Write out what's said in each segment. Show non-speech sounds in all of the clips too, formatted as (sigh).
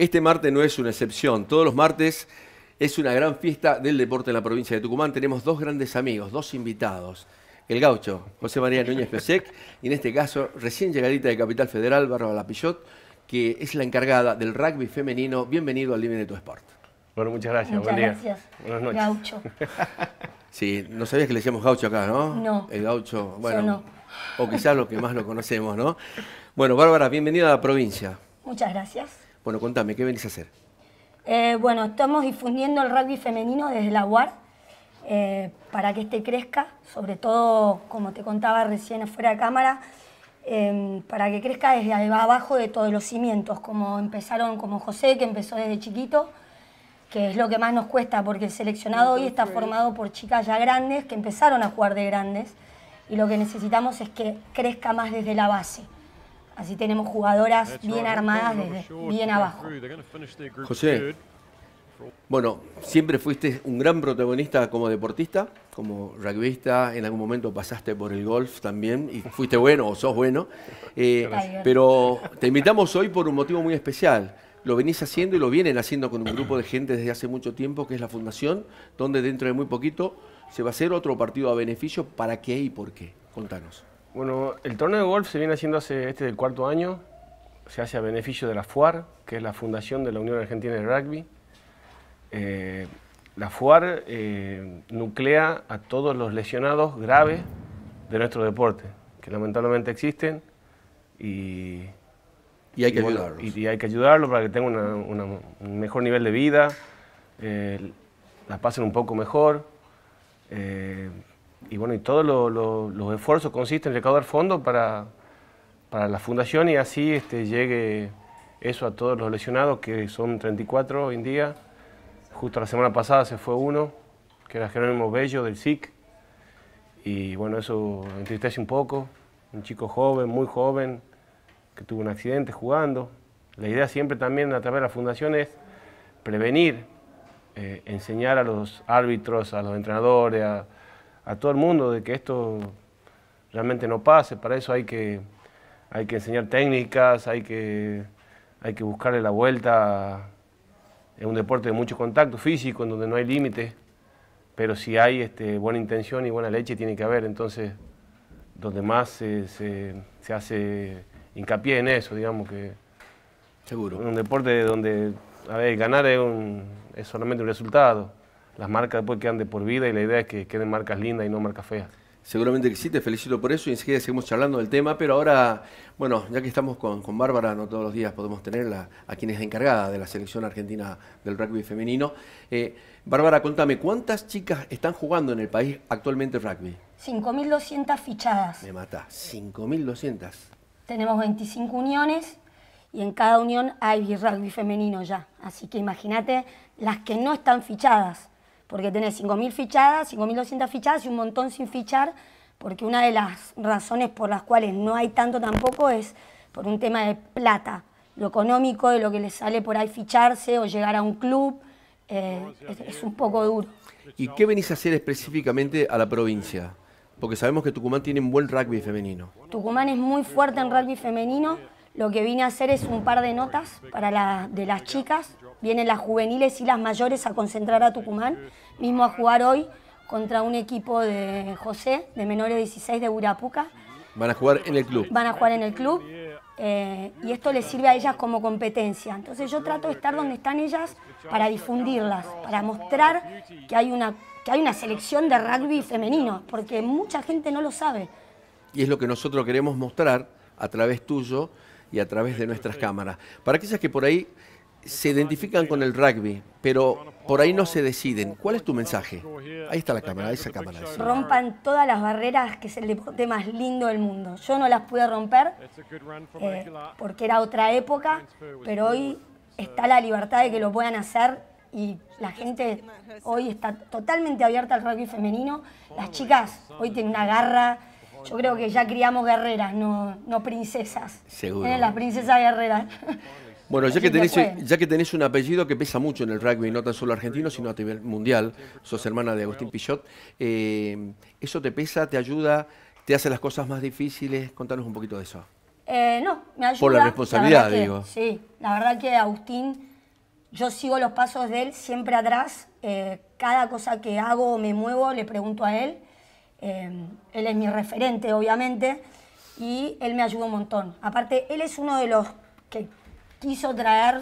Este martes no es una excepción. Todos los martes es una gran fiesta del deporte en la provincia de Tucumán. Tenemos dos grandes amigos, dos invitados. El gaucho, José María Núñez Pesec, y en este caso, recién llegadita de Capital Federal, Bárbara Lapillot, que es la encargada del rugby femenino. Bienvenido al Living de tu Sport. Bueno, muchas gracias. Muchas gracias. Buenas noches. Gaucho. (laughs) Sí, no sabías que le decíamos gaucho acá, ¿no? No. El gaucho, bueno. O quizás lo que más lo conocemos, ¿no? Bueno, Bárbara, bienvenida a la provincia. Muchas gracias. Bueno, contame, ¿qué venís a hacer? Eh, bueno, estamos difundiendo el rugby femenino desde la UAR eh, para que este crezca, sobre todo, como te contaba recién afuera de cámara, em, para que crezca desde abajo de todos los cimientos, como empezaron, como José, que empezó desde chiquito, que es lo que más nos cuesta, porque el seleccionado hoy está formado por chicas ya grandes que empezaron a jugar de grandes, y lo que necesitamos es que crezca más desde la base. Así tenemos jugadoras bien armadas desde bien abajo. José, bueno, siempre fuiste un gran protagonista como deportista, como rugbyista, en algún momento pasaste por el golf también y fuiste bueno o sos bueno, eh, pero te invitamos hoy por un motivo muy especial lo venís haciendo y lo vienen haciendo con un grupo de gente desde hace mucho tiempo, que es la Fundación, donde dentro de muy poquito se va a hacer otro partido a beneficio. ¿Para qué y por qué? Contanos. Bueno, el torneo de golf se viene haciendo hace este del cuarto año, se hace a beneficio de la FUAR, que es la Fundación de la Unión Argentina de Rugby. Eh, la FUAR eh, nuclea a todos los lesionados graves de nuestro deporte, que lamentablemente existen y, hay que ayudarlos. Y, hay que ayudarlos para que tengan un mejor nivel de vida, eh, las pasen un poco mejor y bueno, y todos los esfuerzos consisten en recaudar fondos para, para la fundación y así este, llegue eso a todos los lesionados, que son 34 hoy en día. Justo la semana pasada se fue uno, que era Jerónimo Bello del SIC. Y bueno, eso entristece un poco. Un chico joven, muy joven, que tuvo un accidente jugando. La idea siempre también a través de la fundación es prevenir, eh, enseñar a los árbitros, a los entrenadores, a, a todo el mundo de que esto realmente no pase. Para eso hay que, hay que enseñar técnicas, hay que, hay que buscarle la vuelta. Es un deporte de mucho contacto físico, en donde no hay límites, pero si hay este, buena intención y buena leche tiene que haber. Entonces, donde más se, hace hincapié en eso, digamos que... Seguro. Un deporte donde, a ver, ganar es, es solamente un resultado las marcas después pues, quedan de por vida y la idea es que queden marcas lindas y no marcas feas. Seguramente que sí, te felicito por eso y enseguida seguimos charlando del tema, pero ahora, bueno, ya que estamos con, Bárbara, no todos los días podemos tenerla, a quien es encargada de la selección argentina del rugby femenino. Eh, Bárbara, contame, ¿cuántas chicas están jugando en el país actualmente rugby? 5.200 fichadas. Me mata, 5.200. Tenemos 25 uniones y en cada unión hay rugby femenino ya, así que imagínate las que no están fichadas porque tenés 5.000 fichadas, 5.200 fichadas y un montón sin fichar, porque una de las razones por las cuales no hay tanto tampoco es por un tema de plata, lo económico, de lo que les sale por ahí ficharse o llegar a un club, eh, es, un poco duro. ¿Y qué venís a hacer específicamente a la provincia? Porque sabemos que Tucumán tiene un buen rugby femenino. Tucumán es muy fuerte en rugby femenino. Lo que vine a hacer es un par de notas para la, de las chicas, vienen las juveniles y las mayores a concentrar a Tucumán, mismo a jugar hoy contra un equipo de José, de menores 16 de Urapuca. Van a jugar en el club. Van a jugar en el club. Eh, y esto les sirve a ellas como competencia. Entonces yo trato de estar donde están ellas para difundirlas, para mostrar que hay una, que hay una selección de rugby femenino, porque mucha gente no lo sabe. Y es lo que nosotros queremos mostrar a través tuyo y a través de nuestras cámaras. Para aquellas que por ahí se identifican con el rugby, pero por ahí no se deciden. ¿Cuál es tu mensaje? Ahí está la cámara, esa cámara. Rompan todas las barreras, que es el deporte más lindo del mundo. Yo no las pude romper eh, porque era otra época, pero hoy está la libertad de que lo puedan hacer y la gente hoy está totalmente abierta al rugby femenino. Las chicas hoy tienen una garra. Yo creo que ya criamos guerreras, no, no princesas. Seguro. Tienen las princesas guerreras. Bueno, ya que, tenés, ya que tenés un apellido que pesa mucho en el rugby, no tan solo argentino, sino a nivel mundial, sos hermana de Agustín Pichot, eh, ¿eso te pesa, te ayuda, te hace las cosas más difíciles? Contanos un poquito de eso. Eh, no, me ayuda. Por la responsabilidad, digo. Sí, la verdad que Agustín, yo sigo los pasos de él siempre atrás. Eh, cada cosa que hago o me muevo le pregunto a él. él es mi referente, obviamente, y él me ayuda un montón. Aparte, él es uno de los que quiso traer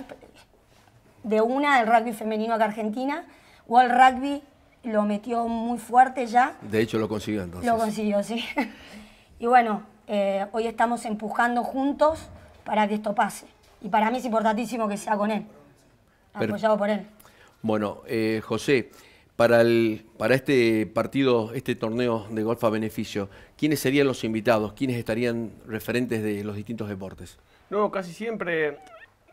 de una el rugby femenino acá a Argentina. World Rugby lo metió muy fuerte ya. De hecho lo consiguió entonces. Lo consiguió, sí. (laughs) y bueno, eh, hoy estamos empujando juntos para que esto pase. Y para mí es importantísimo que sea con él, apoyado por él. Bueno, eh, José, para, el, para este partido, este torneo de golf a beneficio, ¿quiénes serían los invitados? ¿Quiénes estarían referentes de los distintos deportes? No, casi siempre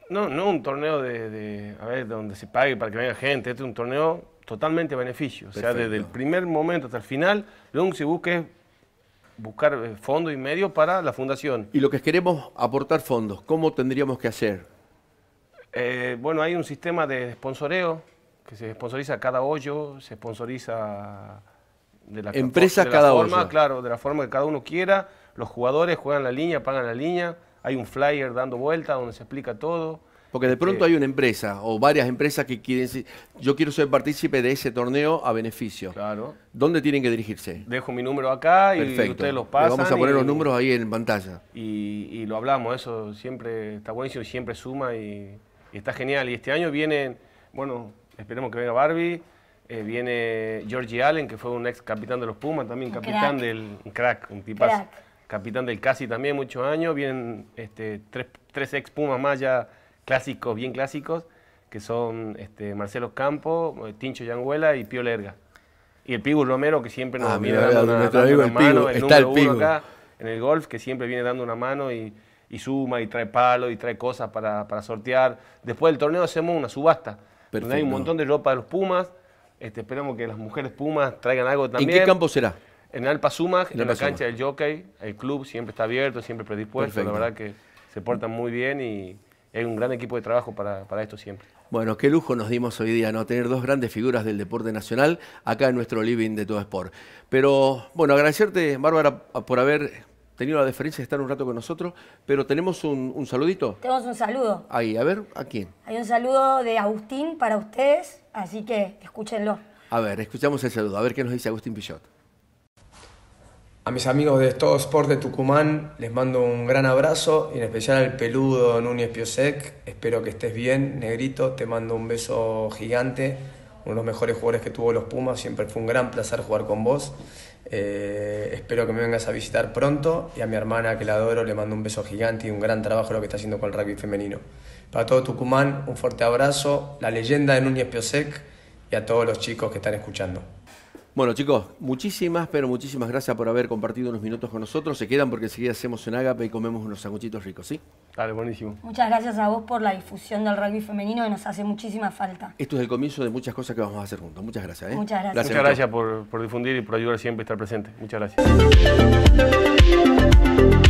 no, no un torneo de, a ver, donde se pague para que venga gente, este es un torneo totalmente a beneficio. O sea, desde el primer momento hasta el final, lo único que se busca es buscar eh, fondos y medios para la fundación. Y lo que queremos aportar fondos, ¿cómo tendríamos que hacer? Eh, bueno, hay un sistema de sponsoreo que se sponsoriza cada hoyo, se sponsoriza de la empresa cada forma, claro, de la forma que cada uno quiera. Los jugadores juegan la línea, pagan la línea hay un flyer dando vuelta donde se explica todo. Porque de pronto este, hay una empresa o varias empresas que quieren decir, yo quiero ser partícipe de ese torneo a beneficio. Claro. ¿Dónde tienen que dirigirse? Dejo mi número acá y ustedes los pasan. Le vamos a poner los números ahí en pantalla. Y, lo hablamos, eso siempre está buenísimo, siempre suma y, está genial. Y este año viene, bueno, esperemos que venga Barbie, eh, viene Georgie Allen, que fue un ex capitán de los Pumas, también capitán del crack, un tipazo capitán del Casi también muchos años, vienen este, tres, tres, ex Pumas más clásicos, bien clásicos, que son este, Marcelo Campo, eh, Tincho Yanguela y Pío Lerga. Y el Pigu Romero, que siempre nos ah, viene dando, una, mano, Está el uno acá en el golf, que siempre viene dando una mano y, suma y trae palos y trae cosas para, sortear. Después del torneo hacemos una subasta, donde hay un montón de ropa de los Pumas. Este, esperamos que las mujeres Pumas traigan algo también. ¿En qué campo será? en Alpa en, la cancha del jockey, el club siempre está abierto, siempre predispuesto, la verdad que se portan muy bien y es un gran equipo de trabajo para, esto siempre. Bueno, qué lujo nos dimos hoy día, ¿no? Tener dos grandes figuras del deporte nacional acá en nuestro living de Todo Sport. Pero, bueno, agradecerte, Bárbara, por haber tenido la deferencia de estar un rato con nosotros, pero tenemos un, saludito. Tenemos un saludo. Ahí, a ver, ¿a quién? Hay un saludo de Agustín para ustedes, así que escúchenlo. A ver, escuchamos el saludo, a ver qué nos dice Agustín Pichot. A mis amigos de Todo Sport de Tucumán les mando un gran abrazo y en especial al peludo Núñez Piosek. Espero que estés bien, negrito. Te mando un beso gigante. Uno de los mejores jugadores que tuvo los Pumas. Siempre fue un gran placer jugar con vos. Eh, espero que me vengas a visitar pronto. Y a mi hermana, que la adoro, le mando un beso gigante y un gran trabajo lo que está haciendo con el rugby femenino. Para todo Tucumán, un fuerte abrazo. La leyenda de Núñez Piosek y a todos los chicos que están escuchando. Bueno, chicos, muchísimas, pero muchísimas gracias por haber compartido unos minutos con nosotros. Se quedan porque enseguida hacemos un Ágape y comemos unos sanguchitos ricos, ¿sí? Dale, buenísimo. Muchas gracias a vos por la difusión del rugby femenino que nos hace muchísima falta. Esto es el comienzo de muchas cosas que vamos a hacer juntos. Muchas gracias, ¿eh? Muchas gracias. muchas gracias por, por difundir y por ayudar siempre a estar presente. Muchas gracias.